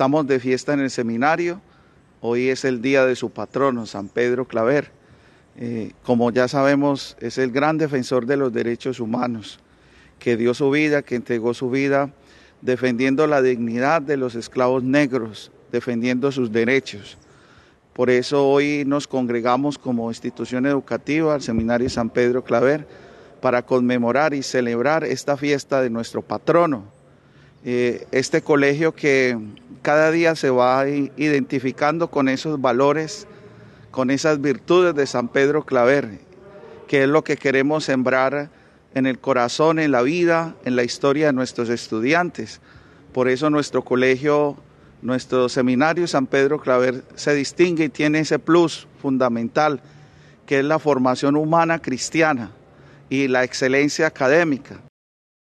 Estamos de fiesta en el seminario. Hoy es el día de su patrono, San Pedro Claver. Eh, como ya sabemos, es el gran defensor de los derechos humanos, que dio su vida, que entregó su vida defendiendo la dignidad de los esclavos negros, defendiendo sus derechos. Por eso hoy nos congregamos como institución educativa al Seminario San Pedro Claver para conmemorar y celebrar esta fiesta de nuestro patrono. Eh, este colegio que cada día se va identificando con esos valores, con esas virtudes de San Pedro Claver, que es lo que queremos sembrar en el corazón, en la vida, en la historia de nuestros estudiantes. Por eso nuestro colegio, nuestro seminario San Pedro Claver se distingue y tiene ese plus fundamental, que es la formación humana cristiana y la excelencia académica.